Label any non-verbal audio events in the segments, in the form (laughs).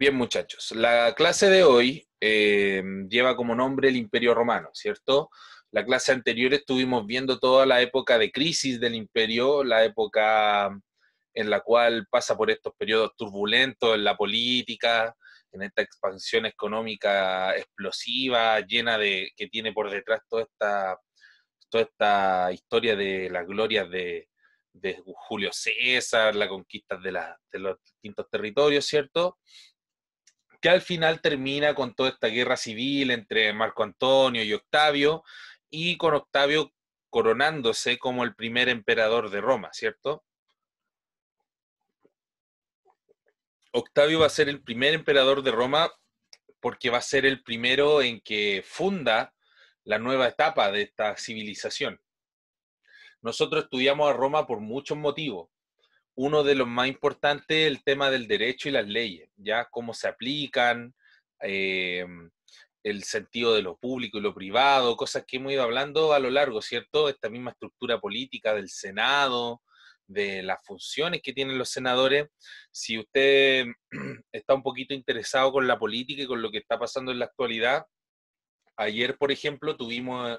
Bien, muchachos, la clase de hoy em, lleva como nombre el Imperio Romano, ¿cierto? La clase anterior estuvimos viendo toda la época de crisis del imperio, la época en la cual pasa por estos periodos turbulentos en la política, en esta expansión económica explosiva, llena de, que tiene por detrás toda esta, toda esta historia de las glorias de, Julio César, la conquista de, de los distintos territorios, ¿cierto? que al final termina con toda esta guerra civil entre Marco Antonio y Octavio, y con Octavio coronándose como el primer emperador de Roma, ¿cierto? Octavio va a ser el primer emperador de Roma porque va a ser el primero en que funda la nueva etapa de esta civilización. Nosotros estudiamos a Roma por muchos motivos, uno de los más importantes, el tema del derecho y las leyes, ya cómo se aplican, eh, el sentido de lo público y lo privado, cosas que hemos ido hablando a lo largo, ¿cierto? Esta misma estructura política del Senado, de las funciones que tienen los senadores. Si usted (clears throat) está un poquito interesado con la política y con lo que está pasando en la actualidad, ayer, por ejemplo, tuvimos eh,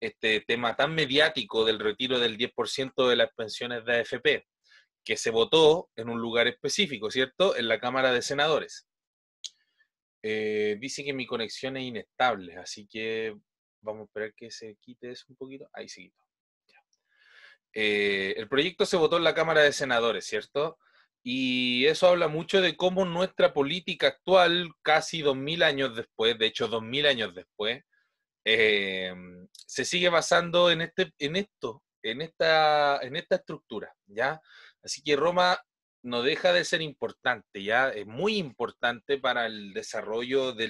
este tema tan mediático del retiro del 10% de las pensiones de AFP que se votó en un lugar específico, ¿cierto? En la Cámara de Senadores. Eh, dice que mi conexión es inestable, así que vamos a esperar que se quite eso un poquito. Ahí se eh, el proyecto se votó en la Cámara de Senadores, ¿cierto? Y eso habla mucho de cómo nuestra política actual, casi 2000 años después, de hecho 2000 años después, eh, se sigue basando en, este, en esto, en esta, en esta estructura, ¿ya? Así que Roma no deja de ser importante, ya es eh, muy importante para el desarrollo de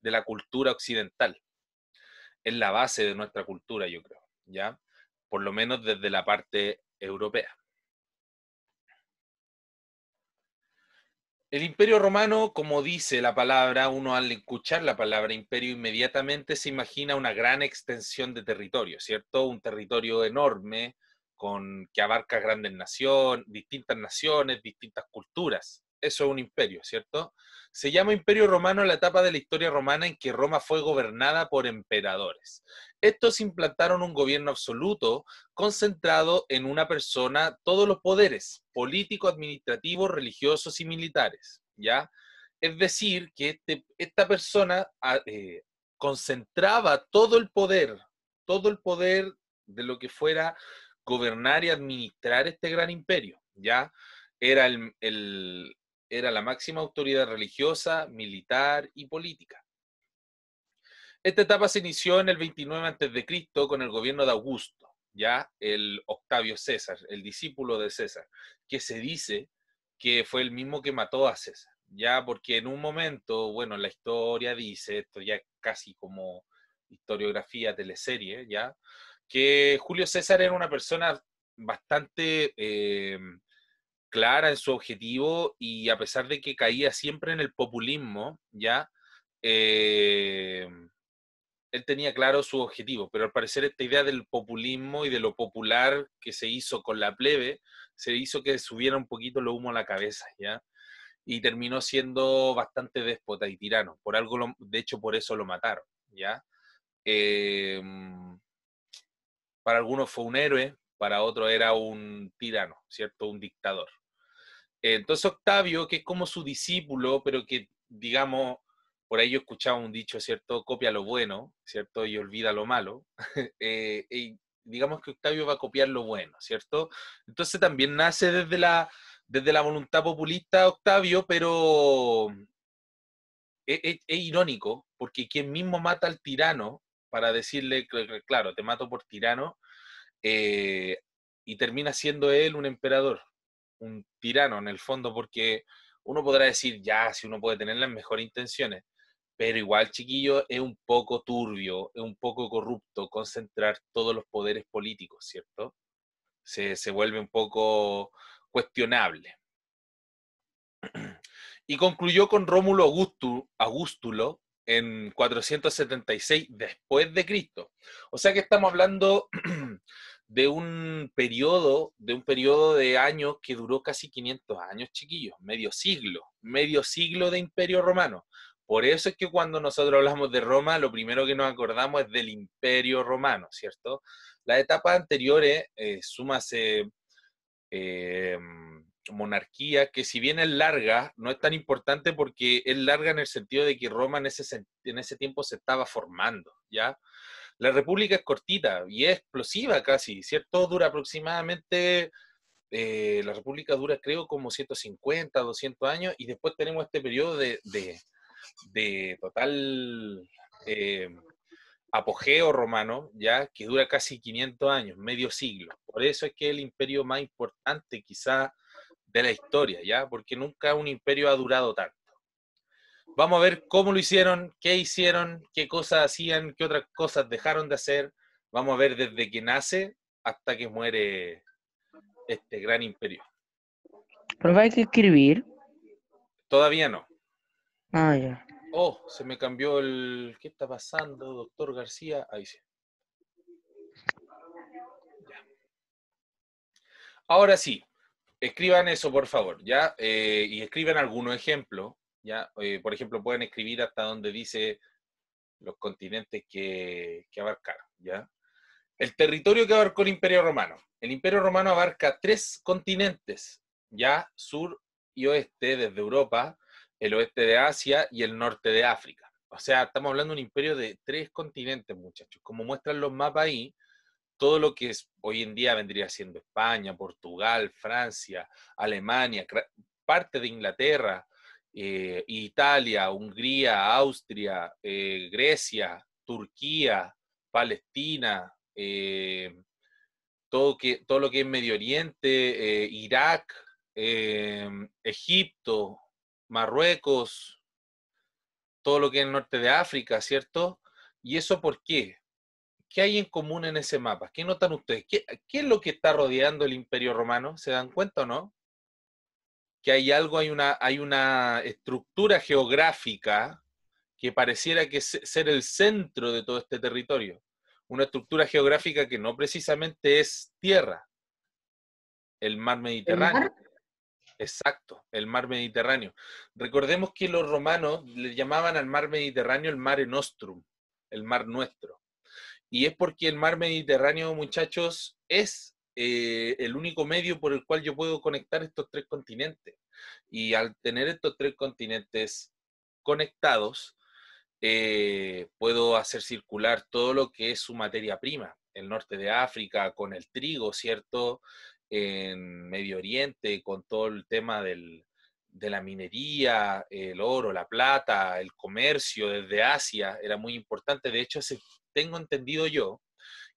la cultura occidental. Es la base de nuestra cultura, yo creo, ya, por lo menos desde la parte europea. El imperio romano, como dice la palabra, uno al escuchar la palabra imperio inmediatamente se imagina una gran extensión de territorio, ¿cierto? Un territorio enorme, con, que abarca grandes naciones, distintas naciones, distintas culturas. Eso es un imperio, ¿cierto? Se llama Imperio Romano la etapa de la historia romana en que Roma fue gobernada por emperadores. Estos implantaron un gobierno absoluto concentrado en una persona todos los poderes políticos, administrativos, religiosos y militares, ¿ya? Es decir, que este, esta persona ah, eh, concentraba todo el poder, todo el poder de lo que fuera gobernar y administrar este gran imperio, ¿ya? Era, el, era la máxima autoridad religiosa, militar y política. Esta etapa se inició en el 29 a.C. con el gobierno de Augusto, ya el Octavio César, el discípulo de César, que se dice que fue el mismo que mató a César, ya porque en un momento, bueno, la historia dice, esto ya casi como historiografía, teleserie, ya, que Julio César era una persona bastante eh, clara en su objetivo y a pesar de que caía siempre en el populismo, ya, eh, él tenía claro su objetivo, pero al parecer esta idea del populismo y de lo popular que se hizo con la plebe, se hizo que subiera un poquito lo humo a la cabeza, ¿ya? Y terminó siendo bastante déspota y tirano. Por algo, de hecho, por eso lo mataron, ¿ya? Eh, para algunos fue un héroe, para otros era un tirano, ¿cierto? Un dictador. Entonces Octavio, que es como su discípulo, pero que, digamos, por ahí escuchaba un dicho, ¿cierto? Copia lo bueno, ¿cierto? Y olvida lo malo. (laughs) Eh, digamos que Octavio va a copiar lo bueno, ¿cierto? Entonces también nace desde la, desde la voluntad populista Octavio, pero eh, eh, es irónico, porque quien mismo mata al tirano para decirle, claro, te mato por tirano, eh, y termina siendo él un emperador, un tirano en el fondo, porque uno podrá decir, ya, si uno puede tener las mejores intenciones, pero igual, chiquillo, es un poco turbio, es un poco corrupto concentrar todos los poderes políticos, ¿cierto? Se, vuelve un poco cuestionable. (clears throat) Y concluyó con Rómulo Augusto, Augustulo, en 476 después de Cristo. O sea que estamos hablando (clears throat) de un periodo, de un periodo de años que duró casi 500 años, chiquillos, medio siglo, medio siglo de imperio romano. Por eso es que cuando nosotros hablamos de Roma, lo primero que nos acordamos es del imperio romano, ¿cierto? Las etapas anteriores, suma eh, súmase... Eh, monarquía que si bien es larga, no es tan importante porque es larga en el sentido de que Roma en ese, en ese tiempo se estaba formando, ¿ya? La República es cortita y es explosiva casi, ¿cierto? Dura aproximadamente, eh, la República dura creo como 150, 200 años y después tenemos este periodo de, de, de total eh, apogeo romano, ya que dura casi 500 años, medio siglo. Por eso es que el imperio más importante quizá de la historia, ¿ya? Porque nunca un imperio ha durado tanto. Vamos a ver cómo lo hicieron, qué hicieron, qué cosas hacían, qué otras cosas dejaron de hacer. Vamos a ver desde que nace hasta que muere este gran imperio. ¿Pero hay que escribir? Todavía no. Ah, ya. Oh, se me cambió el... ¿Qué está pasando, doctor García? Ahí sí. Ahora sí, Escriban eso, por favor, ¿ya? Eh, y escriban algunos ejemplos, ¿ya? Eh, por ejemplo, pueden escribir hasta donde dice los continentes que, que abarcaron, ¿ya? El territorio que abarcó el Imperio Romano. El Imperio Romano abarca tres continentes, ya sur y oeste desde Europa, el oeste de Asia y el norte de África. O sea, estamos hablando de un imperio de tres continentes, muchachos. Como muestran los mapas ahí, todo lo que es, hoy en día vendría siendo España, Portugal, Francia, Alemania, parte de Inglaterra, eh, Italia, Hungría, Austria, eh, Grecia, Turquía, Palestina, eh, todo, que, todo lo que es Medio Oriente, Irak, Egipto, Marruecos, todo lo que es el norte de África, ¿cierto? ¿Y eso por qué? ¿Qué hay en común en ese mapa? ¿Qué notan ustedes? ¿Qué, es lo que está rodeando el imperio romano? ¿Se dan cuenta o no? Que hay algo, hay una, estructura geográfica que pareciera que ser el centro de todo este territorio. Una estructura geográfica que no precisamente es tierra, el mar Mediterráneo. Exacto, el mar Mediterráneo. Recordemos que los romanos le llamaban al mar Mediterráneo el mare nostrum, el mar nuestro. Y es porque el mar Mediterráneo, muchachos, es eh, el único medio por el cual yo puedo conectar estos tres continentes. Y al tener estos tres continentes conectados, eh, puedo hacer circular todo lo que es su materia prima, el norte de África con el trigo, ¿cierto? En Medio Oriente, con todo el tema de la minería, el oro, la plata, el comercio desde Asia, era muy importante. De hecho, tengo entendido yo,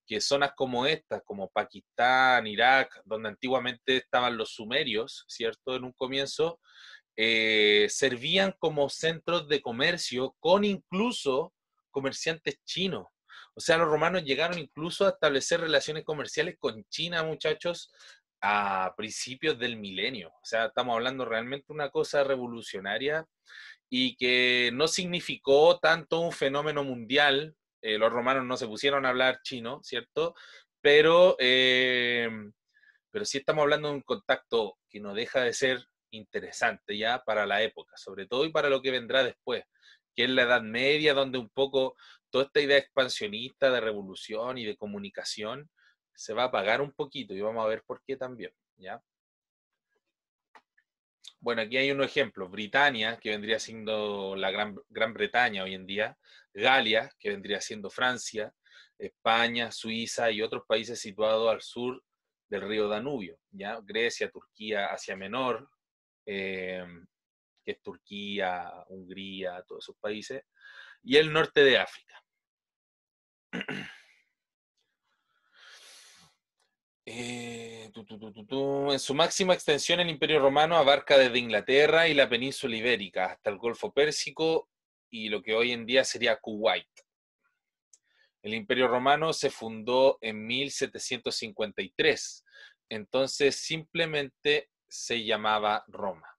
que zonas como estas, como Pakistán, Irak, donde antiguamente estaban los sumerios, ¿cierto? En un comienzo, eh, servían como centros de comercio con incluso comerciantes chinos. O sea, los romanos llegaron incluso a establecer relaciones comerciales con China, muchachos, a principios del milenio. O sea, estamos hablando realmente de una cosa revolucionaria y que no significó tanto un fenómeno mundial eh, los romanos no se pusieron a hablar chino, ¿cierto? Pero, em, pero sí estamos hablando de un contacto que no deja de ser interesante ya para la época, sobre todo y para lo que vendrá después, que es la Edad Media, donde un poco toda esta idea expansionista de revolución y de comunicación se va a apagar un poquito y vamos a ver por qué también, ¿ya? Bueno, aquí hay unos ejemplos. Britania, que vendría siendo la Gran, Gran Bretaña hoy en día, Galia, que vendría siendo Francia, España, Suiza y otros países situados al sur del río Danubio, ¿ya? Grecia, Turquía, Asia Menor, eh, que es Turquía, Hungría, todos esos países, y el norte de África. (clears throat) Eh, en su máxima extensión, el Imperio Romano abarca desde Inglaterra y la península ibérica hasta el Golfo Pérsico y lo que hoy en día sería Kuwait. El Imperio Romano se fundó en 1753, entonces simplemente se llamaba Roma.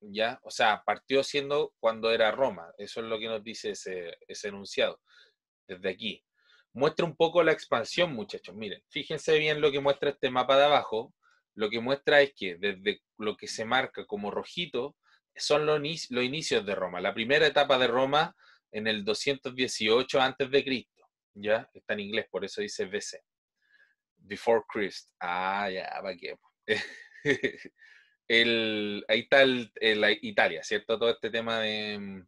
¿Ya? O sea, partió siendo cuando era Roma, eso es lo que nos dice ese enunciado, desde aquí muestra un poco la expansión, muchachos. Miren, fíjense bien lo que muestra este mapa de abajo. Lo que muestra es que desde lo que se marca como rojito son los, los inicios de Roma. La primera etapa de Roma en el 218 antes de ¿Ya? Está en inglés, por eso dice BC. Before Christ. Ah, ya, va qué? (laughs) el, ahí está Italia, ¿cierto? Todo este tema de mm,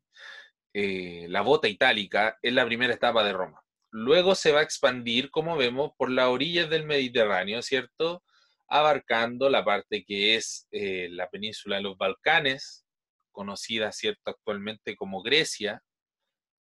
eh, la bota itálica es la primera etapa de Roma. Luego se va a expandir, como vemos, por las orillas del Mediterráneo, ¿cierto? Abarcando la parte que es eh, la península de los Balcanes, conocida, ¿cierto?, actualmente como Grecia.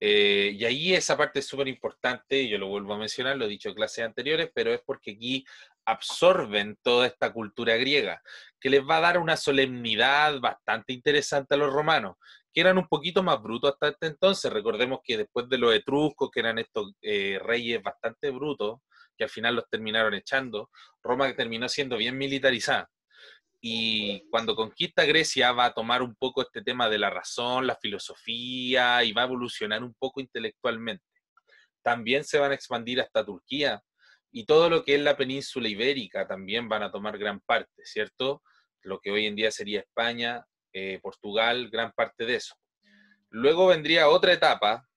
Eh, y ahí esa parte es súper importante, yo lo vuelvo a mencionar, lo he dicho en clases anteriores, pero es porque aquí absorben toda esta cultura griega, que les va a dar una solemnidad bastante interesante a los romanos que eran un poquito más brutos hasta este entonces. Recordemos que después de los etruscos, que eran estos eh, reyes bastante brutos, que al final los terminaron echando, Roma terminó siendo bien militarizada. Y cuando conquista Grecia va a tomar un poco este tema de la razón, la filosofía y va a evolucionar un poco intelectualmente. También se van a expandir hasta Turquía y todo lo que es la península ibérica también van a tomar gran parte, ¿cierto? Lo que hoy en día sería España, eh, Portugal, gran parte de eso. Luego vendría otra etapa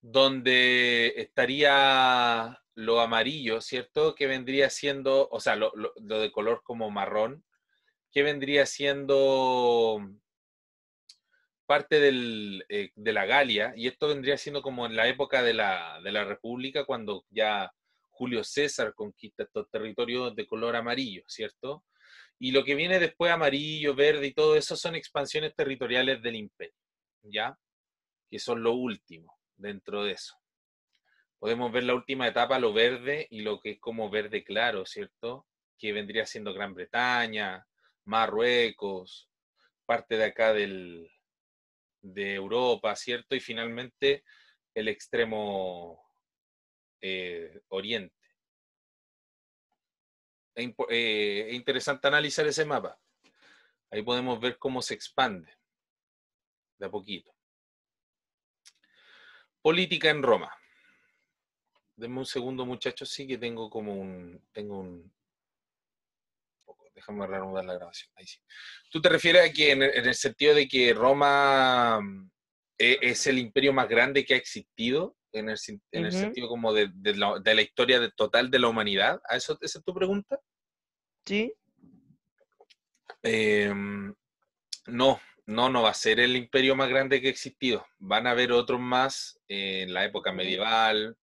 donde estaría lo amarillo, ¿cierto? Que vendría siendo, o sea, lo, de color como marrón, que vendría siendo parte eh, de la Galia, y esto vendría siendo como en la época de la, de la República, cuando ya Julio César conquista estos territorios de color amarillo, ¿cierto? Y lo que viene después, amarillo, verde y todo eso, son expansiones territoriales del imperio, ¿ya? Que son lo último dentro de eso. Podemos ver la última etapa, lo verde y lo que es como verde claro, ¿cierto? Que vendría siendo Gran Bretaña, Marruecos, parte de acá del, de Europa, ¿cierto? Y finalmente el extremo eh, oriente, eh, es, interesante analizar ese mapa. Ahí podemos ver cómo se expande de a poquito. Política en Roma. Denme un segundo, muchachos, sí que tengo como un... Tengo un déjame reanudar la grabación. Ahí sí. Tú te refieres a que en, el sentido de que Roma eh, es el imperio más grande que ha existido en el, sentido como de, la, historia total de la humanidad. ¿A eso, ¿Esa es tu pregunta? Sí. Em, no, no, no va a ser el imperio más grande que ha existido. Van a haber otros más en la época medieval.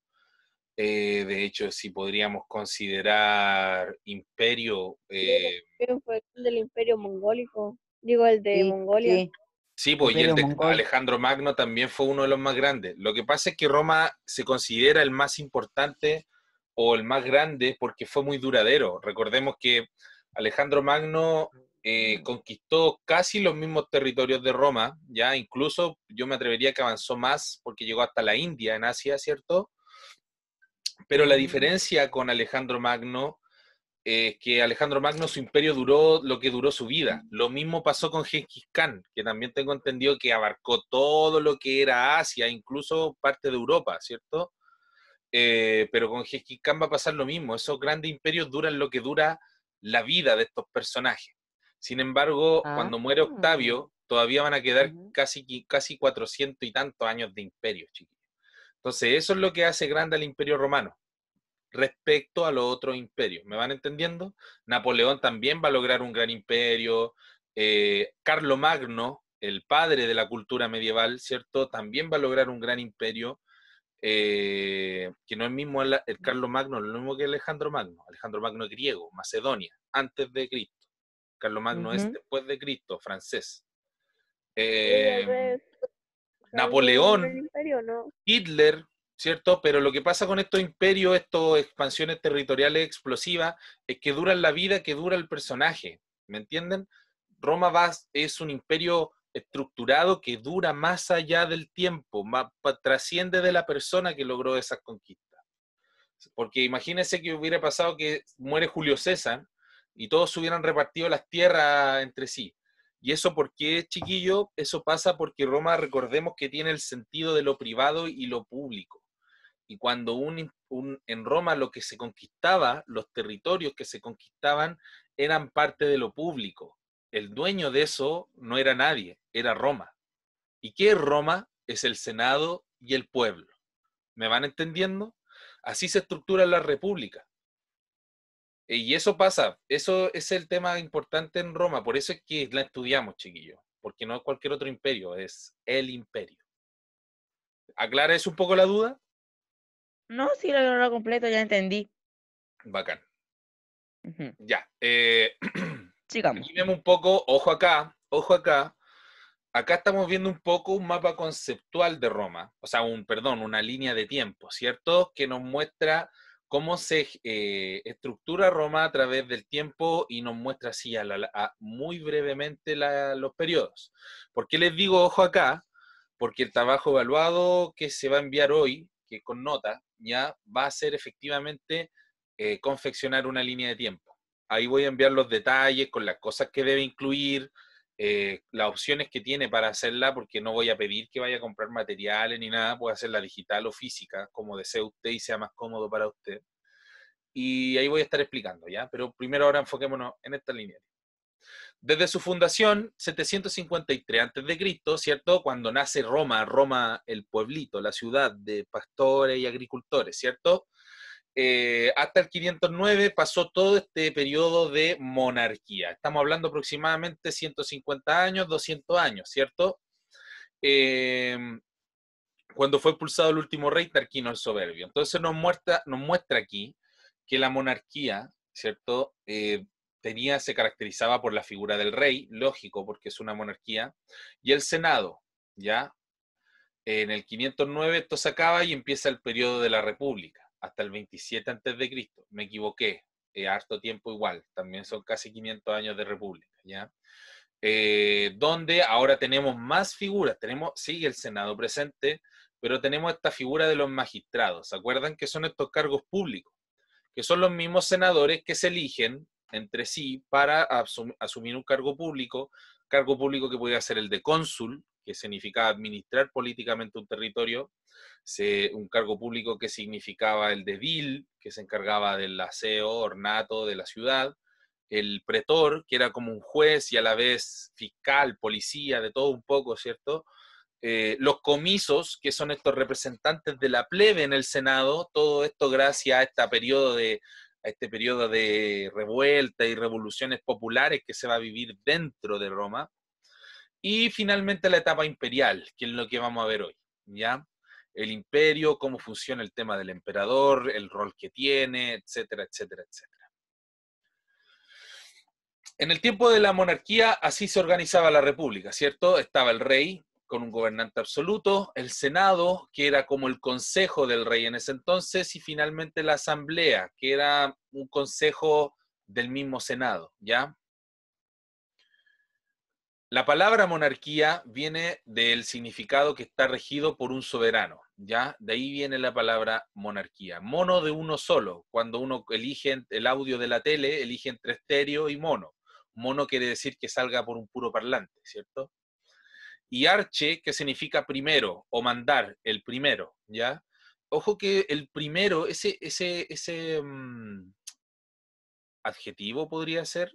Eh, de hecho, si podríamos considerar imperio... Eh, el imperio mongólico, digo el de Mongolia. Sí. Sí, pues, Alejandro Magno también fue uno de los más grandes. Lo que pasa es que Roma se considera el más importante o el más grande porque fue muy duradero. Recordemos que Alejandro Magno eh, conquistó casi los mismos territorios de Roma, ya incluso yo me atrevería que avanzó más porque llegó hasta la India en Asia, ¿cierto? Pero la diferencia con Alejandro Magno es eh, que Alejandro Magno, su imperio duró lo que duró su vida. Lo mismo pasó con Gengis Khan, que también tengo entendido que abarcó todo lo que era Asia, incluso parte de Europa, ¿cierto? Eh, pero con Gengis Khan va a pasar lo mismo. Esos grandes imperios duran lo que dura la vida de estos personajes. Sin embargo, ah. cuando muere Octavio, todavía van a quedar casi, casi 400 y tantos años de imperio, chiquillos. Entonces, eso es lo que hace grande al imperio romano respecto a los otros imperios. ¿Me van entendiendo? Napoleón también va a lograr un gran imperio. Eh, Magno, el padre de la cultura medieval, ¿cierto? También va a lograr un gran imperio. Eh, que no es mismo el, Magno, lo mismo que Alejandro Magno, Alejandro Magno es griego, Macedonia, antes de Cristo. Carlos Magno es después de Cristo, francés. Eh, Napoleón, Hitler, ¿cierto? Pero lo que pasa con estos imperios, estas expansiones territoriales explosivas, es que dura la vida que dura el personaje, ¿me entienden? Roma va, es un imperio estructurado que dura más allá del tiempo, más, trasciende de la persona que logró esas conquistas. Porque imagínense que hubiera pasado que muere Julio César y todos hubieran repartido las tierras entre sí. ¿Y eso por qué, chiquillo? Eso pasa porque Roma, recordemos que tiene el sentido de lo privado y lo público. Y cuando en Roma lo que se conquistaba, los territorios que se conquistaban, eran parte de lo público. El dueño de eso no era nadie, era Roma. ¿Y qué es Roma? Es el Senado y el pueblo. ¿Me van entendiendo? Así se estructura la república. Eh, y eso pasa, eso es el tema importante en Roma, por eso es que la estudiamos, chiquillos, porque no es cualquier otro imperio, es el imperio. ¿Aclara eso un poco la duda? No, sí lo, completo, ya entendí. Bacán. Ya. Eh, (clears throat) un poco, ojo acá, ojo acá. Acá estamos viendo un poco un mapa conceptual de Roma, o sea, un, perdón, una línea de tiempo, ¿cierto? Que nos muestra cómo se eh, estructura Roma a través del tiempo y nos muestra así a muy brevemente los periodos. ¿Por qué les digo ojo acá? Porque el trabajo evaluado que se va a enviar hoy, que con nota, ¿ya? va a ser efectivamente eh, confeccionar una línea de tiempo. Ahí voy a enviar los detalles con las cosas que debe incluir, eh, las opciones que tiene para hacerla, porque no voy a pedir que vaya a comprar materiales ni nada, puede hacerla digital o física, como desee usted y sea más cómodo para usted. Y ahí voy a estar explicando, ¿ya? Pero primero ahora enfoquémonos en esta línea. Desde su fundación, 753 a.C., ¿cierto? Cuando nace Roma, Roma el pueblito, la ciudad de pastores y agricultores, ¿cierto? Eh, hasta el 509 pasó todo este periodo de monarquía. Estamos hablando aproximadamente 150 años, 200 años, ¿cierto? Eh, cuando fue expulsado el último rey, Tarquino el Soberbio. Entonces nos muestra, nos muestra aquí que la monarquía, ¿cierto? Eh, se caracterizaba por la figura del rey, lógico, porque es una monarquía, y el Senado, ¿ya? En el 509 esto se acaba y empieza el periodo de la República, hasta el 27 antes de Cristo. Me equivoqué, harto tiempo igual, también son casi 500 años de República, ¿ya? Eh, donde ahora tenemos más figuras, tenemos, sigue el Senado presente, pero tenemos esta figura de los magistrados, ¿se acuerdan que son estos cargos públicos? que son los mismos senadores que se eligen entre sí para asumir un cargo público, cargo público que podía ser el de cónsul, que significaba administrar políticamente un territorio, un cargo público que significaba el de vil, que se encargaba del aseo, ornato de la ciudad, el pretor, que era como un juez y a la vez fiscal, policía, de todo un poco, ¿cierto? Eh, los comisos, que son estos representantes de la plebe en el Senado, todo esto gracias a esta periodo de a este periodo de revuelta y revoluciones populares que se va a vivir dentro de Roma. Y finalmente la etapa imperial, que es lo que vamos a ver hoy, ¿ya? El imperio, cómo funciona el tema del emperador, el rol que tiene, etcétera, etcétera, etcétera. En el tiempo de la monarquía así se organizaba la república, ¿cierto? Estaba el rey, con un gobernante absoluto, el Senado, que era como el consejo del rey en ese entonces, y finalmente la Asamblea, que era un consejo del mismo Senado, ¿ya? La palabra monarquía viene del significado que está regido por un soberano, ¿ya? De ahí viene la palabra monarquía. Mono de uno solo, cuando uno elige el audio de la tele, elige entre estéreo y mono. Mono quiere decir que salga por un puro parlante, ¿cierto? y arche, que significa primero o mandar, el primero, ¿ya? Ojo que el primero, ese, ese, ese mm, adjetivo podría ser,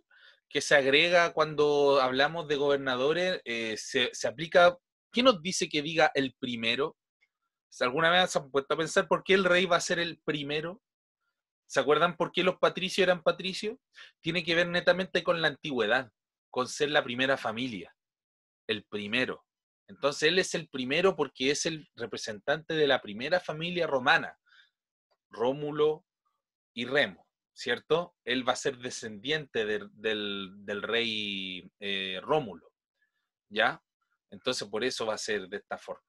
que se agrega cuando hablamos de gobernadores, eh, se, se, aplica, ¿qué nos dice que diga el primero? ¿Alguna vez se han puesto a pensar por qué el rey va a ser el primero? ¿Se acuerdan por qué los patricios eran patricios? Tiene que ver netamente con la antigüedad, con ser la primera familia, el primero. Entonces él es el primero porque es el representante de la primera familia romana, Rómulo y Remo, ¿cierto? Él va a ser descendiente del, rey eh, Rómulo, ¿ya? Entonces por eso va a ser de esta forma.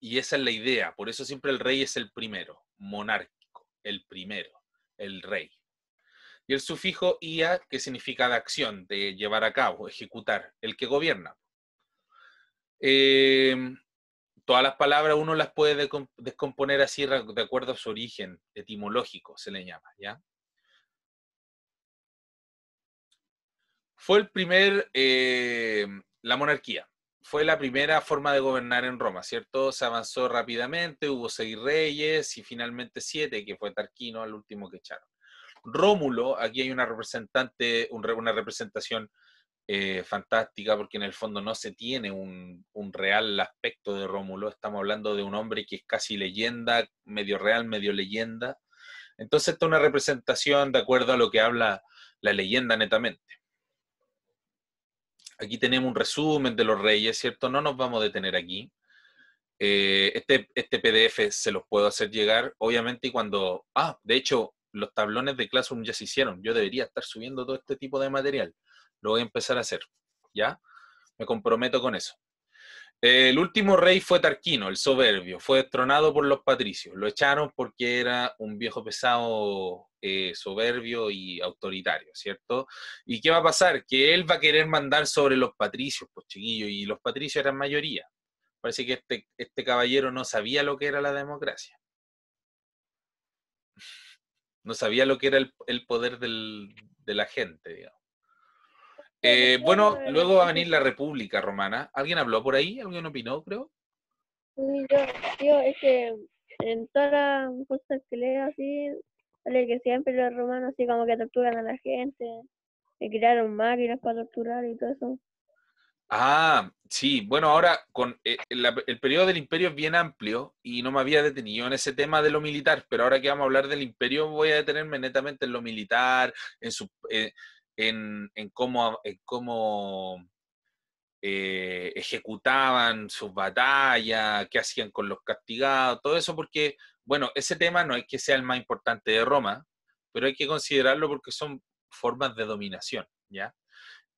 Y esa es la idea, por eso siempre el rey es el primero, monárquico, el primero, el rey. Y el sufijo ia, que significa de acción, de llevar a cabo, ejecutar, el que gobierna. Em, todas las palabras uno las puede descomponer así de acuerdo a su origen etimológico, se le llama, ¿ya? Fue el primer, eh, la monarquía, fue la primera forma de gobernar en Roma, ¿cierto? Se avanzó rápidamente, hubo seis reyes y finalmente siete, que fue Tarquino, el último que echaron. Rómulo, aquí hay una representante, una representación eh, fantástica porque en el fondo no se tiene un, real aspecto de Rómulo, estamos hablando de un hombre que es casi leyenda, medio real, medio leyenda. Entonces está una representación de acuerdo a lo que habla la leyenda netamente. Aquí tenemos un resumen de los reyes, ¿cierto? No nos vamos a detener aquí. Eh, este, este PDF se los puedo hacer llegar, obviamente, y cuando... Ah, de hecho, los tablones de Classroom ya se hicieron. Yo debería estar subiendo todo este tipo de material lo voy a empezar a hacer, ¿ya? Me comprometo con eso. El último rey fue Tarquino, el soberbio. Fue destronado por los patricios. Lo echaron porque era un viejo pesado eh, soberbio y autoritario, ¿cierto? ¿Y qué va a pasar? Que él va a querer mandar sobre los patricios, pues chiquillo. y los patricios eran mayoría. Parece que este, este caballero no sabía lo que era la democracia. No sabía lo que era el, poder de la gente, digamos. Eh, bueno, luego va a venir la República Romana. ¿Alguien habló por ahí? ¿Alguien opinó, creo? yo, es que en todas las cosas que leo así, que siempre los romanos así como que torturan a la gente, que crearon máquinas para torturar y todo eso. Ah, sí, bueno, ahora con eh, el periodo del imperio es bien amplio y no me había detenido en ese tema de lo militar, pero ahora que vamos a hablar del imperio voy a detenerme netamente en lo militar, en su, eh, en, cómo, cómo eh, ejecutaban sus batallas, qué hacían con los castigados, todo eso porque, bueno, ese tema no es que sea el más importante de Roma, pero hay que considerarlo porque son formas de dominación, ¿ya?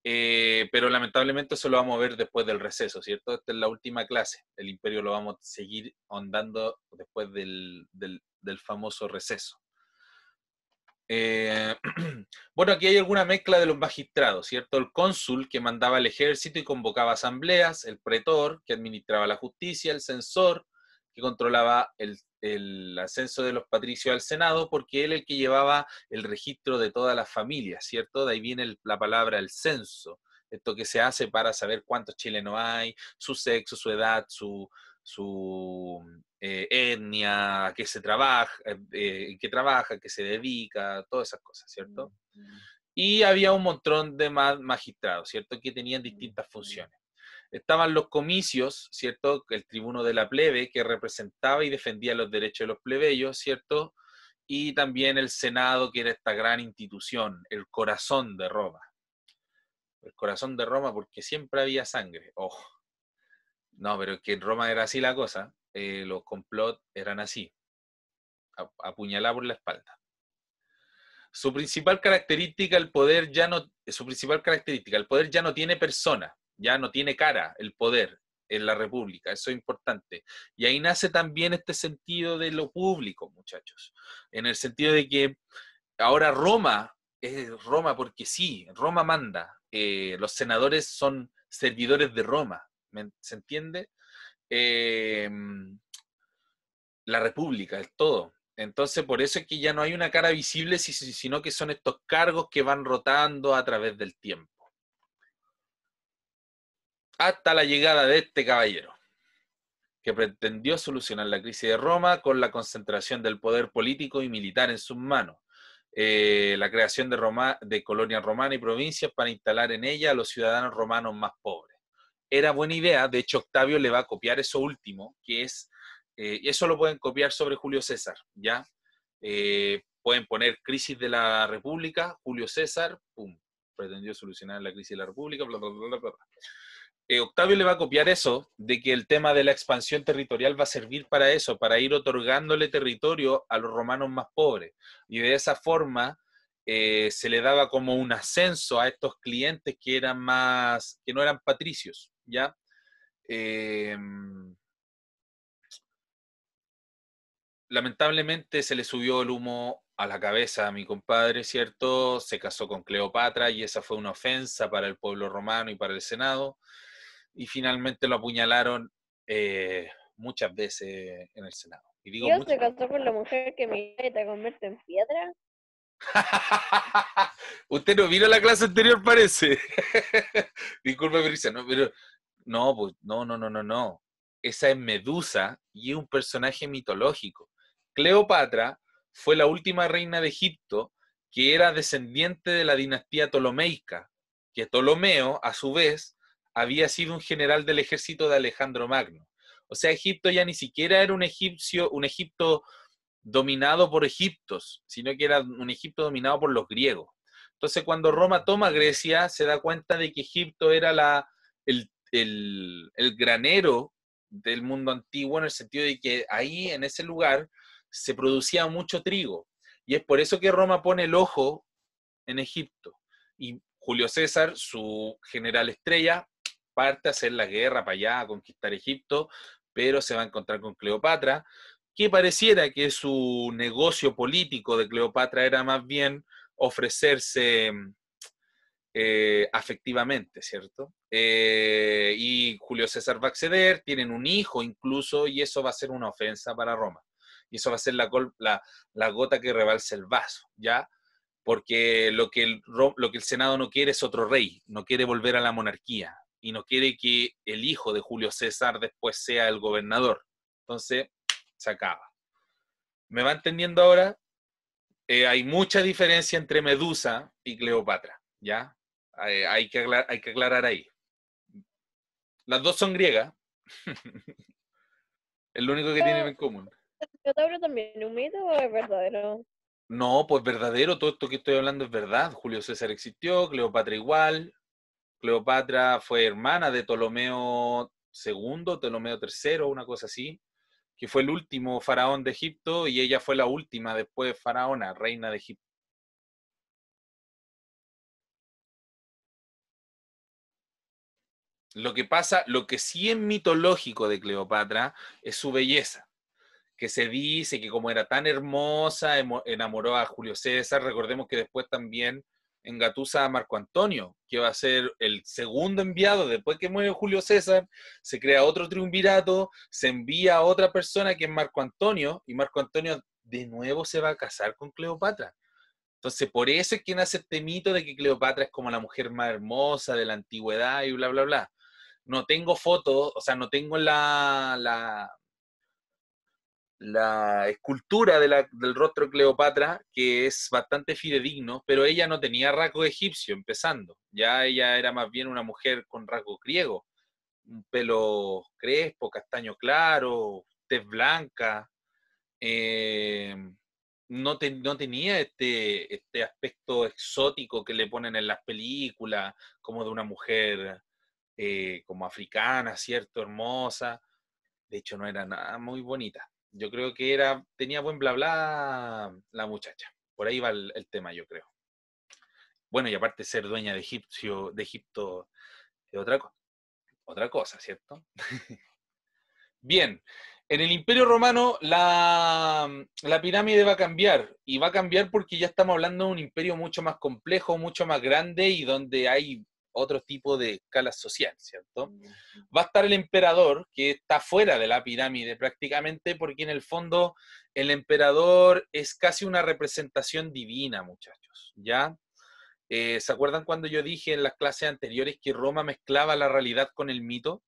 Eh, pero lamentablemente eso lo vamos a ver después del receso, ¿cierto? Esta es la última clase. El imperio lo vamos a seguir ahondando después del famoso receso. Eh, (clears throat) bueno, aquí hay alguna mezcla de los magistrados, ¿cierto? El cónsul que mandaba el ejército y convocaba asambleas, el pretor que administraba la justicia, el censor que controlaba el, ascenso de los patricios al Senado, porque él el que llevaba el registro de todas las familias, ¿cierto? De ahí viene la palabra el censo, esto que se hace para saber cuántos chilenos hay, su sexo, su edad, su, su eh, etnia, a qué se trabaja, que eh, eh, qué trabaja, qué se dedica, todas esas cosas, mm, ¿cierto? Mm. Y había un montón de magistrados, ¿cierto? Que tenían mm, distintas funciones. Estaban los comicios, ¿cierto? El tribuno de la plebe, que representaba y defendía los derechos de los plebeyos, ¿cierto? Y también el Senado, que era esta gran institución, el corazón de Roma. El corazón de Roma, porque siempre había sangre, ojo. No, pero es que en Roma era así la cosa. Eh, los complot eran así. Apuñalada por la espalda. Su principal característica, el poder ya no, su principal característica, el poder ya no tiene persona, ya no tiene cara, el poder en la República, eso es importante. Y ahí nace también este sentido de lo público, muchachos, en el sentido de que ahora Roma es Roma porque sí, Roma manda, eh, los senadores son servidores de Roma, ¿se entiende? Em, la República, es todo. Entonces, por eso es que ya no hay una cara visible, sino que son estos cargos que van rotando a través del tiempo. Hasta la llegada de este caballero, que pretendió solucionar la crisis de Roma con la concentración del poder político y militar en sus manos. Eh, la creación de, de colonias romanas y provincias para instalar en ella a los ciudadanos romanos más pobres era buena idea, de hecho Octavio le va a copiar eso último, que es, eh, eso lo pueden copiar sobre Julio César, ¿ya? Eh, pueden poner crisis de la República, Julio César, pum, pretendió solucionar la crisis de la República, bla, bla, bla, bla, bla. Eh, Octavio le va a copiar eso, de que el tema de la expansión territorial va a servir para eso, para ir otorgándole territorio a los romanos más pobres. Y de esa forma se le daba como un ascenso a estos clientes que eran más, que no eran patricios. ¿ya? Em, lamentablemente se le subió el humo a la cabeza a mi compadre, ¿cierto? Se casó con Cleopatra y esa fue una ofensa para el pueblo romano y para el Senado. Y finalmente lo apuñalaron eh, muchas veces en el Senado. Y Dios se casó con la mujer que me convierte en piedra? (laughs) Usted no vino a la clase anterior, parece. (laughs) Disculpe, Marisa, no, pero no, no, no, no, no, Esa es Medusa y es un personaje mitológico. Cleopatra fue la última reina de Egipto que era descendiente de la dinastía ptolomeica, que Ptolomeo, a su vez, había sido un general del ejército de Alejandro Magno. O sea, Egipto ya ni siquiera era un egipcio, un Egipto dominado por egiptos, sino que era un Egipto dominado por los griegos. Entonces, cuando Roma toma Grecia, se da cuenta de que Egipto era la, el el, granero del mundo antiguo en el sentido de que ahí, en ese lugar, se producía mucho trigo. Y es por eso que Roma pone el ojo en Egipto. Y Julio César, su general estrella, parte a hacer la guerra para allá, a conquistar Egipto, pero se va a encontrar con Cleopatra, que pareciera que su negocio político de Cleopatra era más bien ofrecerse mm, eh, afectivamente, ¿cierto? Eh, y Julio César va a acceder, tienen un hijo incluso, y eso va a ser una ofensa para Roma. Y eso va a ser la, gota que rebalse el vaso, ¿ya? Porque lo que, el, lo que el Senado no quiere es otro rey, no quiere volver a la monarquía y no quiere que el hijo de Julio César después sea el gobernador. Entonces, se acaba. ¿Me va entendiendo ahora? Eh, hay mucha diferencia entre Medusa y Cleopatra, ¿ya? Eh, hay, que, aclarar, hay que aclarar ahí. Las dos son griegas. (laughs) es lo único que tienen en común. también un mito o es verdadero? No, pues verdadero, todo esto que estoy hablando es verdad. Julio César existió, Cleopatra igual. Cleopatra fue hermana de Ptolomeo II, Ptolomeo III, una cosa así, que fue el último faraón de Egipto y ella fue la última después faraona, reina de Egipto. Lo que pasa, lo que sí es mitológico de Cleopatra es su belleza, que se dice que como era tan hermosa, enamoró a Julio César, recordemos que después también engatusa a Marco Antonio, que va a ser el segundo enviado después que muere Julio César, se crea otro triunvirato, se envía a otra persona que es Marco Antonio, y Marco Antonio de nuevo se va a casar con Cleopatra. Entonces, por eso es que nace este mito de que Cleopatra es como la mujer más hermosa de la antigüedad y bla, bla, bla no tengo fotos, o sea, no tengo la, la, escultura del rostro de Cleopatra, que es bastante fidedigno, pero ella no tenía rasgo egipcio, empezando. Ya ella era más bien una mujer con rasgo griego, un pelo crespo, castaño claro, tez blanca. Eh, no, tenía este, este aspecto exótico que le ponen en las películas, como de una mujer eh, como africana, ¿cierto? Hermosa. De hecho, no era nada muy bonita. Yo creo que era, tenía buen bla bla la muchacha. Por ahí va el, tema, yo creo. Bueno, y aparte ser dueña de, Egipto, de Egipto es otra, otra cosa, ¿cierto? (laughs) Bien, en el Imperio Romano la, pirámide va a cambiar y va a cambiar porque ya estamos hablando de un imperio mucho más complejo, mucho más grande y donde hay otro tipo de escala social, ¿cierto? Va a estar el emperador, que está fuera de la pirámide prácticamente, porque en el fondo el emperador es casi una representación divina, muchachos, ¿ya? Eh, ¿Se acuerdan cuando yo dije en las clases anteriores que Roma mezclaba la realidad con el mito?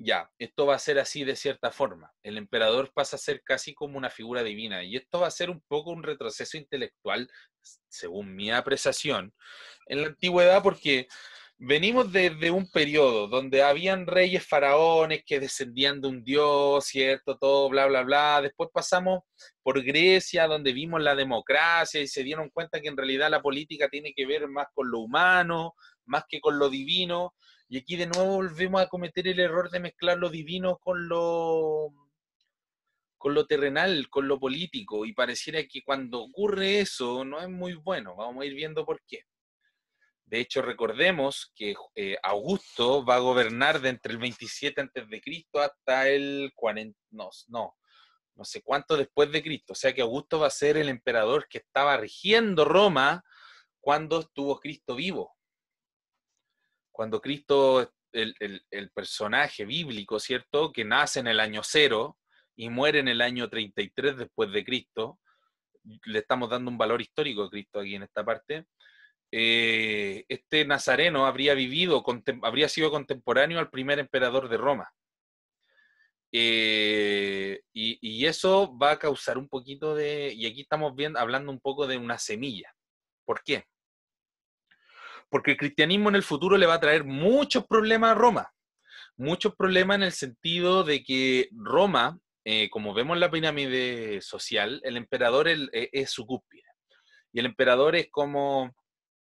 Ya, esto va a ser así de cierta forma. El emperador pasa a ser casi como una figura divina y esto va a ser un poco un retroceso intelectual según mi apreciación, en la antigüedad porque venimos desde un periodo donde habían reyes faraones que descendían de un dios, ¿cierto? Todo, bla, bla, bla. Después pasamos por Grecia, donde vimos la democracia y se dieron cuenta que en realidad la política tiene que ver más con lo humano, más que con lo divino. Y aquí de nuevo volvemos a cometer el error de mezclar lo divino con lo con lo terrenal, con lo político, y pareciera que cuando ocurre eso no es muy bueno. Vamos a ir viendo por qué. De hecho, recordemos que eh, Augusto va a gobernar de entre el 27 antes de Cristo hasta el 40, no, no, sé cuánto después de Cristo. O sea que Augusto va a ser el emperador que estaba regiendo Roma cuando estuvo Cristo vivo. Cuando Cristo, el personaje bíblico, ¿cierto? Que nace en el año cero, y muere en el año 33 después de Cristo, le estamos dando un valor histórico a Cristo aquí en esta parte, eh, este nazareno habría vivido, habría sido contemporáneo al primer emperador de Roma. Eh, y, eso va a causar un poquito de, y aquí estamos viendo, hablando un poco de una semilla. ¿Por qué? Porque el cristianismo en el futuro le va a traer muchos problemas a Roma, muchos problemas en el sentido de que Roma eh, como vemos la pirámide social, el emperador e, es su cúspide. Y el emperador es como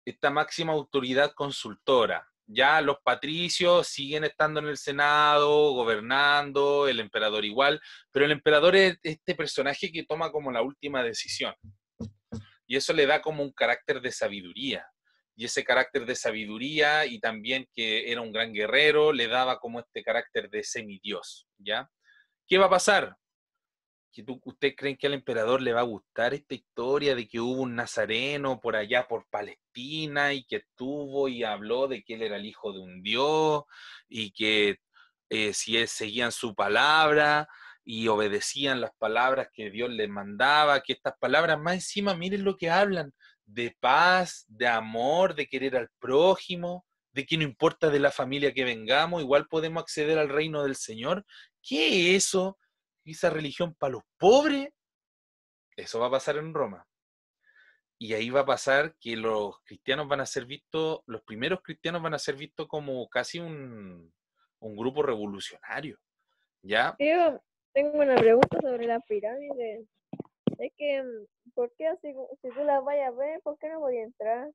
esta máxima autoridad consultora. Ya los patricios siguen estando en el Senado, gobernando, el emperador igual, pero el emperador es este personaje que toma como la última decisión. Y eso le da como un carácter de sabiduría. Y ese carácter de sabiduría y también que era un gran guerrero, le daba como este carácter de semidios, ¿ya? ¿Qué va a pasar? ¿Usted creen que al emperador le va a gustar esta historia de que hubo un nazareno por allá por Palestina y que estuvo y habló de que él era el hijo de un dios y que eh, si él seguían su palabra y obedecían las palabras que Dios les mandaba, que estas palabras más encima, miren lo que hablan, de paz, de amor, de querer al prójimo, de que no importa de la familia que vengamos, igual podemos acceder al reino del Señor. ¿Qué es eso? ¿Esa religión para los pobres? Eso va a pasar en Roma. Y ahí va a pasar que los cristianos van a ser vistos, los primeros cristianos van a ser vistos como casi un, un grupo revolucionario. ¿Ya? tengo una pregunta sobre la pirámide. Es que, mm, ¿por qué si, tú las vayas a ver, por qué no voy a entrar?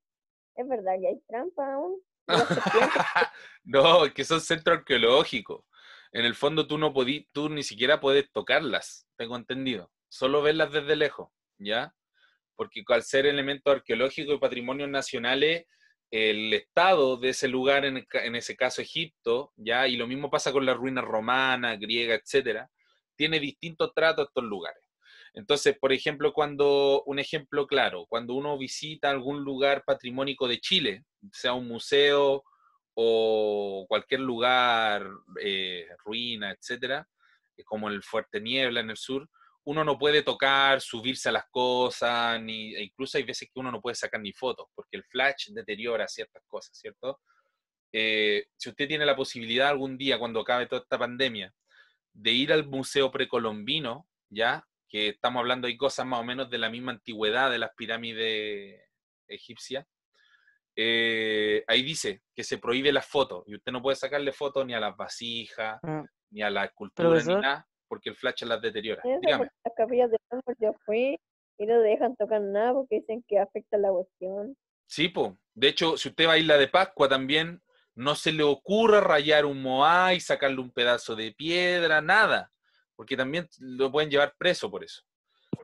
Es verdad que hay trampa aún. (laughs) no, es que son centros arqueológicos en el fondo tú no podí, tú ni siquiera puedes tocarlas, tengo entendido, solo verlas desde lejos, ¿ya? Porque al ser elemento arqueológico y patrimonio nacionales, el estado de ese lugar, en, ese caso Egipto, ¿ya? Y lo mismo pasa con las ruinas romanas, griegas, etcétera, tiene distintos tratos estos lugares. Entonces, por ejemplo, cuando, un ejemplo claro, cuando uno visita algún lugar patrimónico de Chile, sea un museo, o cualquier lugar, eh, ruina, etcétera, eh, como el Fuerte Niebla en el sur, uno no puede tocar, subirse a las cosas, ni, e incluso hay veces que uno no puede sacar ni fotos, porque el flash deteriora ciertas cosas, ¿cierto? Eh, si usted tiene la posibilidad algún día, cuando acabe toda esta pandemia, de ir al Museo Precolombino, ¿ya? Que estamos hablando, hay cosas más o menos de la misma antigüedad de las pirámides egipcias, eh, ahí dice que se prohíbe la foto y usted no puede sacarle foto ni a las vasijas, ah. ni a la escultura, ni nada, porque el flash las deteriora. Las de yo fui y no dejan tocar nada porque dicen que afecta la cuestión. Sí, po. de hecho, si usted va a Isla de Pascua también, no se le ocurra rayar un moá y sacarle un pedazo de piedra, nada, porque también lo pueden llevar preso por eso,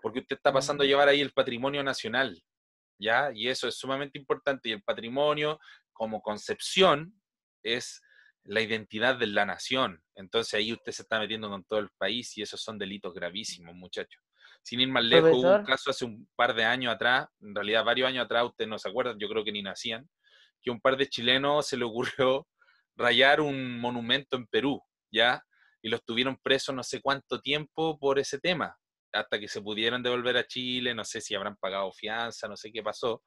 porque usted está pasando a mm. llevar ahí el patrimonio nacional. ¿ya? Y eso es sumamente importante. Y el patrimonio como concepción es la identidad de la nación. Entonces ahí usted se está metiendo con todo el país y esos son delitos gravísimos, muchachos. Sin ir más lejos, hubo un caso hace un par de años atrás, en realidad varios años atrás, ustedes no se acuerdan, yo creo que ni nacían, que un par de chilenos se le ocurrió (laughs) rayar un monumento en Perú, ¿ya? Y los tuvieron presos no sé cuánto tiempo por ese tema hasta que se pudieran devolver a Chile, no sé si habrán pagado fianza, no sé qué pasó,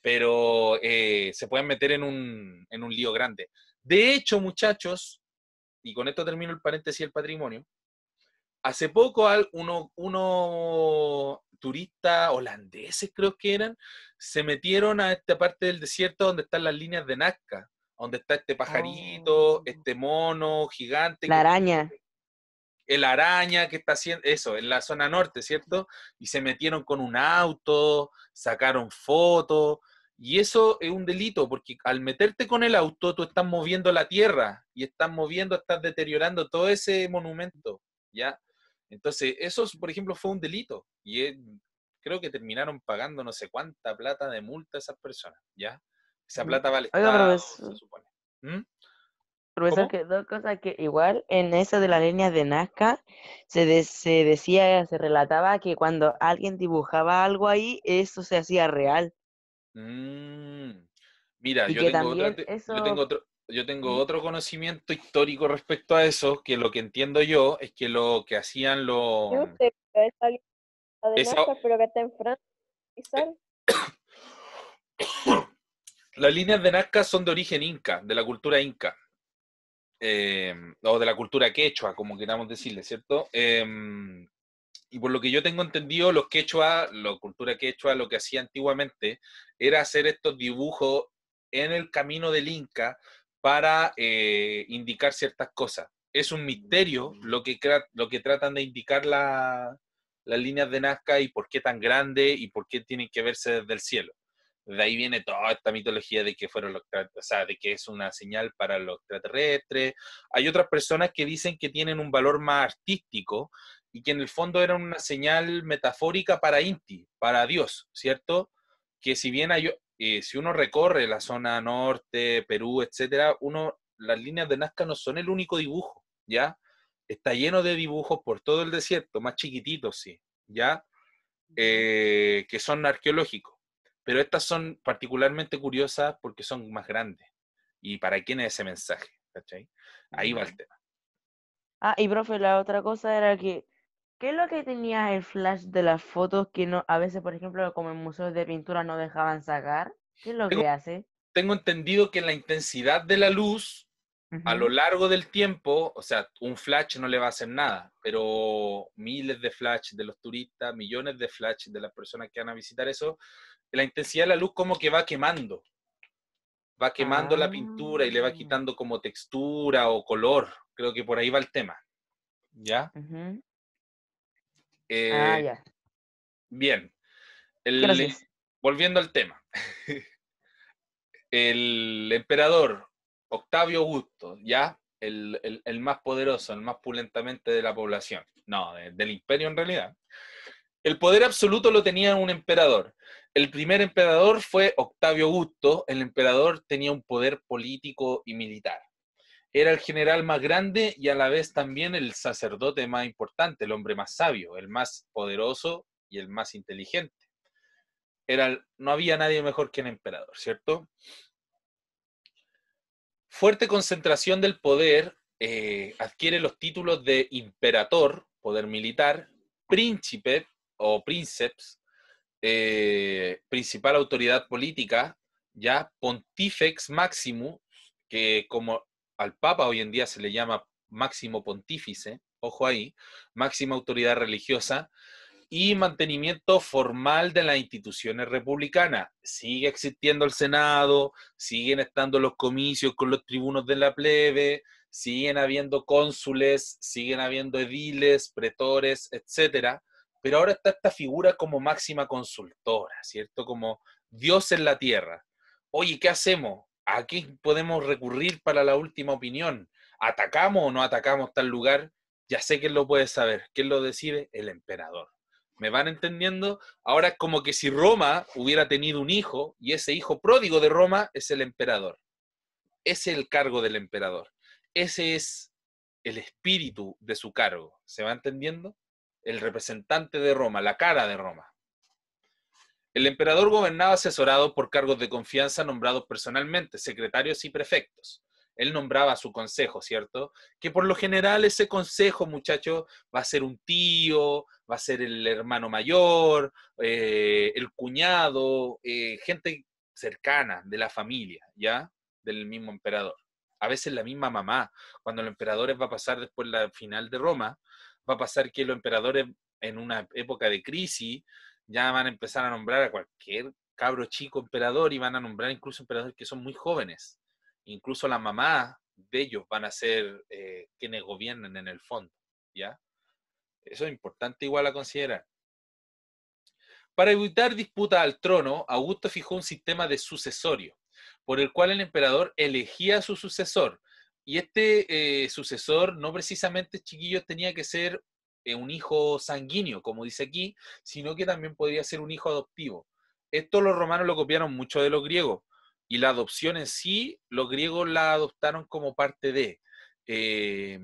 pero eh, se pueden meter en un, lío grande. De hecho, muchachos, y con esto termino el paréntesis del patrimonio, hace poco unos uno turistas holandeses, creo que eran, se metieron a esta parte del desierto donde están las líneas de Nazca, donde está este pajarito, oh. este mono gigante. La araña el araña que está haciendo, eso, en la zona norte, ¿cierto? Y se metieron con un auto, sacaron fotos, y eso es un delito, porque al meterte con el auto, tú estás moviendo la tierra y estás moviendo, estás deteriorando todo ese monumento, ¿ya? Entonces, eso, por ejemplo, fue un delito. Y creo que terminaron pagando no sé cuánta plata de multa a esas personas, ¿ya? Esa mm. plata vale. se supone. ¿Mm? dos cosas que igual en esa de las líneas de Nazca se, decía, se relataba que cuando alguien dibujaba algo ahí, eso se hacía real. Mm, mira, yo tengo, yo tengo, otro, conocimiento histórico respecto a eso, que lo que entiendo yo es que lo que hacían los... Eh, (coughs) las líneas de Nazca son de origen inca, de la cultura inca. Em, o de la cultura quechua, como queramos decirle, ¿cierto? Em, y por lo que yo tengo entendido, los quechua, la cultura quechua, lo que hacía antiguamente era hacer estos dibujos en el camino del Inca para eh, indicar ciertas cosas. Es un misterio mm. lo que, lo que tratan de indicar las líneas de Nazca y por qué tan grande y por qué tienen que verse desde el cielo de ahí viene toda esta mitología de que fueron los, o sea, de que es una señal para los extraterrestres. Hay otras personas que dicen que tienen un valor más artístico y que en el fondo era una señal metafórica para Inti, para Dios, ¿cierto? Que si bien hay, eh, si uno recorre la zona norte, Perú, etcétera, uno las líneas de Nazca no son el único dibujo, ¿ya? Está lleno de dibujos por todo el desierto, más chiquititos, sí, ¿ya? Eh, que son arqueológicos. Pero estas son particularmente curiosas porque son más grandes. ¿Y para quién es ese mensaje? Ahí va el mm. tema. Ah, y profe, la otra cosa era que, ¿qué es lo que tenía el flash de las fotos que no, a veces, por ejemplo, como en museos de pintura no dejaban sacar? ¿Qué es lo que hace? Tengo entendido que la intensidad de la luz a lo largo del tiempo, o sea, un flash no le va a hacer nada, pero miles de flash de los turistas, millones de flash de las personas que van a visitar eso, la intensidad de la luz como que va quemando, va quemando la pintura y le va ah. quitando como textura o color. Creo que por ahí va el tema. ¿Ya? Eh, ah, ya. Bien. volviendo al tema. (laughs) el emperador Octavio Augusto, ¿ya? El, más poderoso, el más pulentamente de la población. No, del imperio en realidad. El poder absoluto lo tenía un emperador. El primer emperador fue Octavio Augusto. El emperador tenía un poder político y militar. Era el general más grande y a la vez también el sacerdote más importante, el hombre más sabio, el más poderoso y el más inteligente. Era, no había nadie mejor que un emperador, ¿cierto? Fuerte concentración del poder eh, adquiere los títulos de imperator, poder militar, príncipe o princeps, eh, principal autoridad política, ya Pontifex Maximus, que como al Papa hoy en día se le llama máximo pontífice, ojo ahí, máxima autoridad religiosa, y mantenimiento formal de las instituciones republicanas. Sigue existiendo el Senado, siguen estando los comicios con los tribunos de la plebe, siguen habiendo cónsules, siguen habiendo ediles, pretores, etcétera pero ahora está esta figura como máxima consultora, ¿cierto? Como Dios en la tierra. Oye, ¿qué hacemos? ¿A qué podemos recurrir para la última opinión? ¿Atacamos o no atacamos tal lugar? Ya sé quién lo puede saber. ¿Quién lo decide? El emperador. ¿Me van entendiendo? Ahora es como que si Roma hubiera tenido un hijo y ese hijo pródigo de Roma es el emperador. Ese es el cargo del emperador. Ese es el espíritu de su cargo. ¿Se va entendiendo? el representante de Roma, la cara de Roma. El emperador gobernaba asesorado por cargos de confianza nombrados personalmente, secretarios y prefectos. Él nombraba a su consejo, ¿cierto? Que por lo general ese consejo, muchachos, va a ser un tío, va a ser el hermano mayor, eh, el cuñado, eh, gente cercana de la familia, ¿ya? Del mismo emperador. A veces la misma mamá. Cuando el emperador va a pasar después la final de Roma, va a pasar que los emperadores en una época de crisis ya van a empezar a nombrar a cualquier cabro chico emperador y van a nombrar incluso emperadores que son muy jóvenes. Incluso las mamás de ellos van a ser eh, quienes gobiernan en el fondo, ¿ya? Eso es importante igual a considerar. Para evitar disputas al trono, Augusto fijó un sistema de sucesorio, por el cual el emperador elegía a su sucesor, y este eh, sucesor no precisamente, chiquillos, tenía que ser eh, un hijo sanguíneo, como dice aquí, sino que también podría ser un hijo adoptivo. Esto los romanos lo copiaron mucho de los griegos y la adopción en sí, los griegos la adoptaron como parte de eh,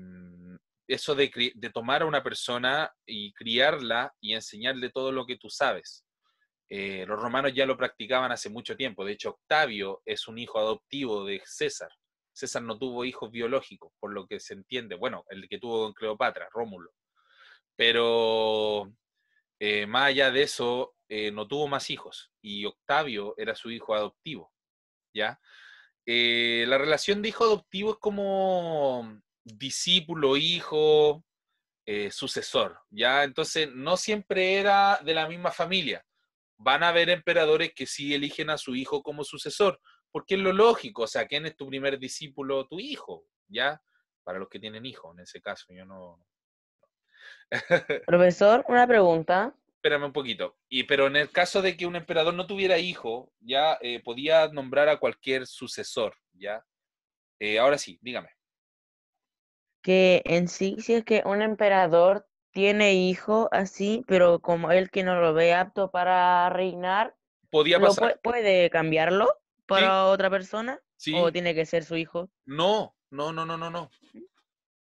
eso de, tomar a una persona y criarla y enseñarle todo lo que tú sabes. los romanos ya lo practicaban hace mucho tiempo. De hecho, Octavio es un hijo adoptivo de César. César no tuvo hijos biológicos, por lo que se entiende, bueno, el que tuvo con Cleopatra, Rómulo. Pero eh, más allá de eso, eh, no tuvo más hijos y Octavio era su hijo adoptivo, ¿ya? Eh, la relación de hijo adoptivo es como discípulo, hijo, sucesor, ¿ya? Entonces, no siempre era de la misma familia. Van a haber emperadores que sí eligen a su hijo como sucesor, porque es lo lógico, o sea, ¿quién es tu primer discípulo? Tu hijo, ¿ya? Para los que tienen hijos, en ese caso, yo no... (laughs) Profesor, una pregunta. Espérame un poquito. Y, pero en el caso de que un emperador no tuviera hijo, ya eh, podía nombrar a cualquier sucesor, ¿ya? Eh, ahora sí, dígame. Que en sí, si es que un emperador tiene hijo así, pero como él que no lo ve apto para reinar, podía ¿Puede cambiarlo? para otra persona? ¿O tiene que ser su hijo? No, no, no, no, no, no. ¿Mm?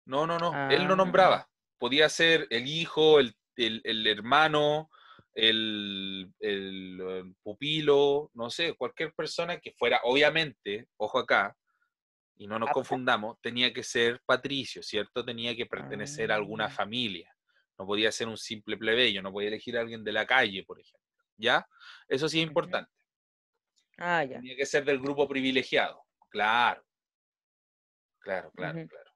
No, no, no. Él no ah. nombraba. Podía ser el hijo, el, hermano, el, eh, pupilo, no sé, cualquier persona que fuera, obviamente, ojo acá, y no nos ah, ah. confundamos, tenía que ser patricio, ¿cierto? Tenía que pertenecer a alguna familia. No podía ser un simple plebeyo, no podía elegir a alguien de la calle, por ejemplo. ¿Ya? Eso sí es importante. Ah, Tenía que ser del grupo privilegiado. Claro. Claro, claro, claro.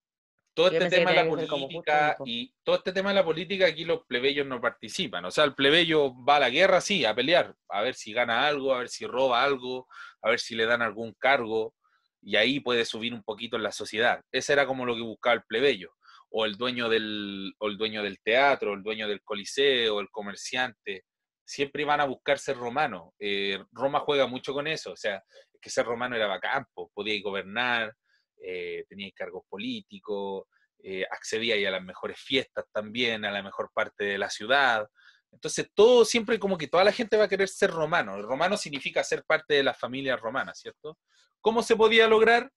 Todo este tema de la política y todo este tema de la política aquí los plebeyos no participan. O sea, el plebeyo va a la guerra, sí, a pelear, a ver si gana algo, a ver si roba algo, a ver si le dan algún cargo y ahí puede subir un poquito en la sociedad. Ese era como lo que buscaba el plebeyo o el dueño del o el dueño del teatro, o el dueño del coliseo, o el comerciante siempre iban a buscar ser romano. Eh, Roma juega mucho con eso, o sea, que ser romano era bacán, podía gobernar, eh, teníais cargos políticos, eh, accedía a las mejores fiestas también, a la mejor parte de la ciudad. Entonces, todo siempre como que toda la gente va a querer ser romano. romano significa ser parte de la familia romana, ¿cierto? ¿Cómo se podía lograr?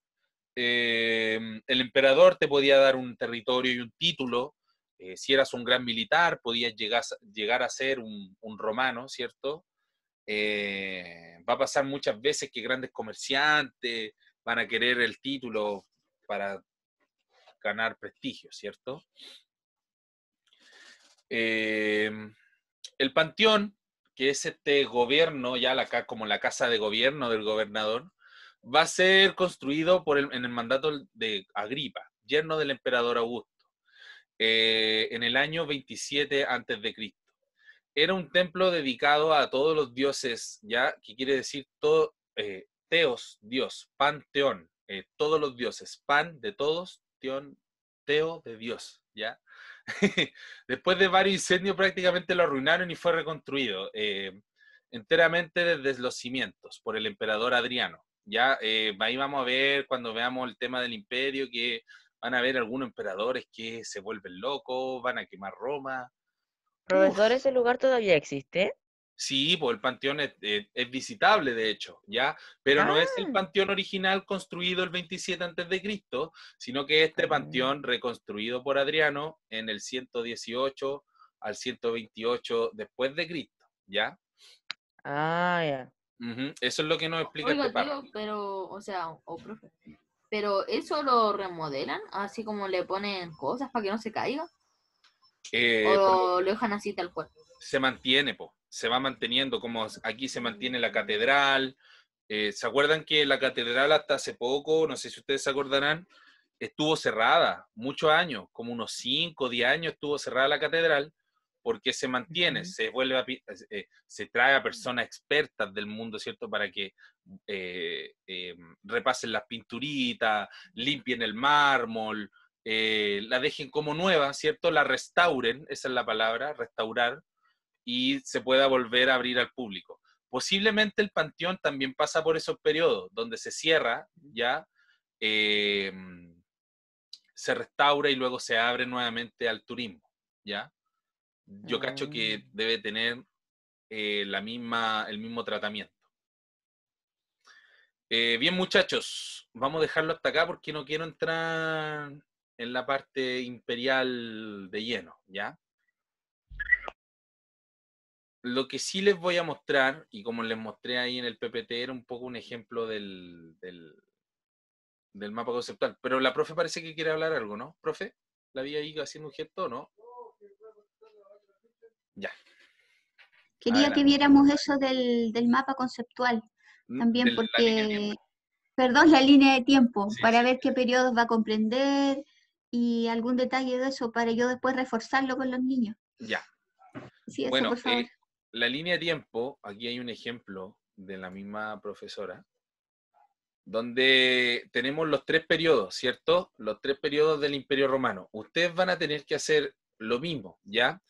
Eh, el emperador te podía dar un territorio y un título eh, si eras un gran militar, podías llegar, llegar a ser un, romano, ¿cierto? Eh, va a pasar muchas veces que grandes comerciantes van a querer el título para ganar prestigio, ¿cierto? Eh, el panteón, que es este gobierno, ya la, como la casa de gobierno del gobernador, va a ser construido por en el mandato de Agripa, yerno del emperador Augusto. Eh, en el año 27 antes de Cristo. Era un templo dedicado a todos los dioses, ¿ya? Que quiere decir todo, eh, teos, Dios, panteón, eh, todos los dioses, pan de todos, teón, teo de Dios, ¿ya? (laughs) Después de varios incendios prácticamente lo arruinaron y fue reconstruido eh, enteramente desde los cimientos por el emperador Adriano. Ya, ahí vamos a ver cuando veamos el tema del imperio que van a haber algunos emperadores que se vuelven locos, van a quemar Roma. Profesor, ese lugar todavía existe. Sí, pues el panteón es, eh, visitable, de hecho, ¿ya? Pero no es el ah. panteón original construido el 27 a.C., sino que este ah. panteón reconstruido por Adriano en el 118 al 128 después de Cristo, ¿ya? Ah, ya. Eso es lo que nos explica este pero, o sea, o pero eso lo remodelan, así como le ponen cosas para que no se caiga. Eh, o lo dejan así tal cual. Se mantiene, se va manteniendo, como aquí se mantiene la catedral. Eh, ¿Se acuerdan que la catedral hasta hace poco, no sé si ustedes se acordarán, estuvo cerrada muchos años, como unos 5 o 10 años estuvo cerrada la catedral, porque se mantiene, se vuelve eh, se trae a personas expertas del mundo, ¿cierto? Para que eh, eh, repasen las pinturitas, limpien el mármol, la dejen como nueva, ¿cierto? La restauren, esa es la palabra, restaurar, y se pueda volver a abrir al público. Posiblemente el panteón también pasa por esos periodos donde se cierra, ¿ya? Em, se restaura y luego se abre nuevamente al turismo, ¿ya? yo cacho ah. que debe tener eh, la misma, el mismo tratamiento. Eh, bien, muchachos, vamos a dejarlo hasta acá porque no quiero entrar en la parte imperial de lleno, ¿ya? Lo que sí les voy a mostrar, y como les mostré ahí en el PPT, era un poco un ejemplo del, mapa conceptual. Pero la profe parece que quiere hablar algo, ¿no? Profe, la vi ahí haciendo un gesto, ¿no? Ya. Quería que viéramos eso del, mapa conceptual mm, también, porque, perdón, la línea de tiempo, para ver qué periodos va a comprender y algún detalle de eso para yo después reforzarlo con los niños. Ya. Sí, bueno, eh, la línea de tiempo, aquí hay un ejemplo de la misma profesora, donde tenemos los tres periodos, ¿cierto? Los tres periodos del Imperio Romano. Ustedes van a tener que hacer lo mismo, ¿ya?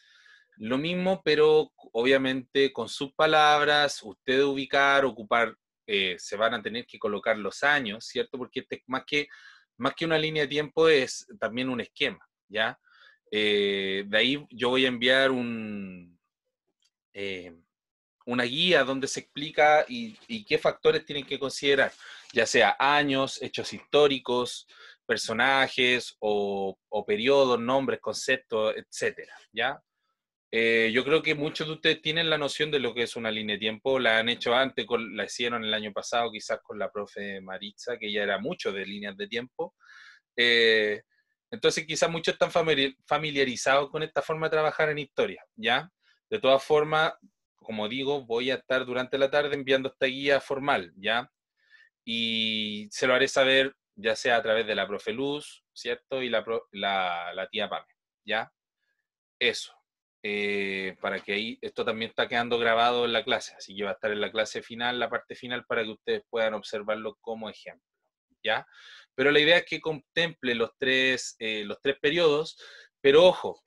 Lo mismo, pero obviamente con sus palabras, usted ubicar, ocupar, eh, se van a tener que colocar los años, ¿cierto? Porque más, que, más que una línea de tiempo es también un esquema, ¿ya? Eh, de ahí yo voy a enviar un, eh, una guía donde se explica y, qué factores tienen que considerar, ya sea años, hechos históricos, personajes o, o periodos, nombres, conceptos, etcétera, ¿ya? Eh, yo creo que muchos de ustedes tienen la noción de lo que es una línea de tiempo, la han hecho antes, la hicieron el año pasado quizás con la profe Maritza, que ya era mucho de líneas de tiempo. Eh, entonces quizás muchos están familiarizados con esta forma de trabajar en historia, ¿ya? De todas formas, como digo, voy a estar durante la tarde enviando esta guía formal, ¿ya? Y se lo haré saber ya sea a través de la profe Luz, ¿cierto? Y la, tía Pame, ¿ya? Eso. Eh, para que ahí esto también está quedando grabado en la clase, así que va a estar en la clase final, la parte final, para que ustedes puedan observarlo como ejemplo. ¿Ya? Pero la idea es que contemple los tres, eh, los tres periodos, pero ojo,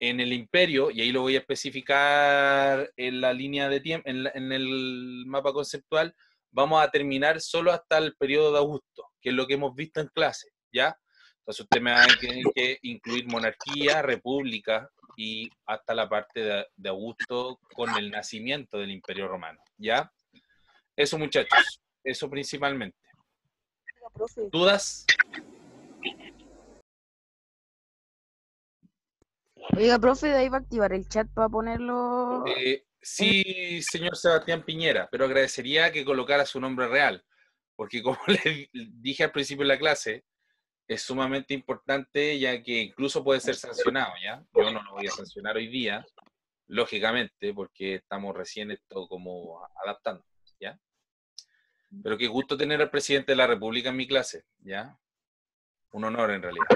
en el imperio, y ahí lo voy a especificar en la línea de tiempo, en, el mapa conceptual, vamos a terminar solo hasta el periodo de Augusto, que es lo que hemos visto en clase, ¿ya? Entonces ustedes me van a tener que incluir monarquía, república, y hasta la parte de, Augusto con el nacimiento del Imperio Romano. ¿Ya? Eso, muchachos. Eso principalmente. ¿Dudas? Oiga, profe, de ahí va a activar el chat para ponerlo. Eh, sí, señor Sebastián Piñera, pero agradecería que colocara su nombre real, porque como (laughs) le dije al principio de la clase, es sumamente importante ya que incluso puede ser sancionado, ¿ya? Yo no lo voy a sancionar hoy día, lógicamente, porque estamos recién esto como adaptando, ¿ya? Pero qué gusto tener al presidente de la República en mi clase, ¿ya? Un honor en realidad.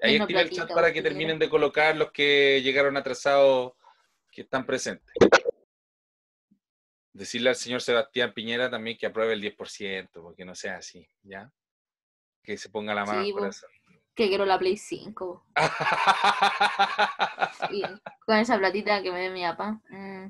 Ahí activa el chat para que terminen de colocar los que llegaron atrasados que están presentes. Decirle al señor Sebastián Piñera también que apruebe el 10%, porque no sea así, ¿ya? que se ponga la mano por Que quiero la Play 5. (laughs) con esa platita que me dé mi papá. Mm.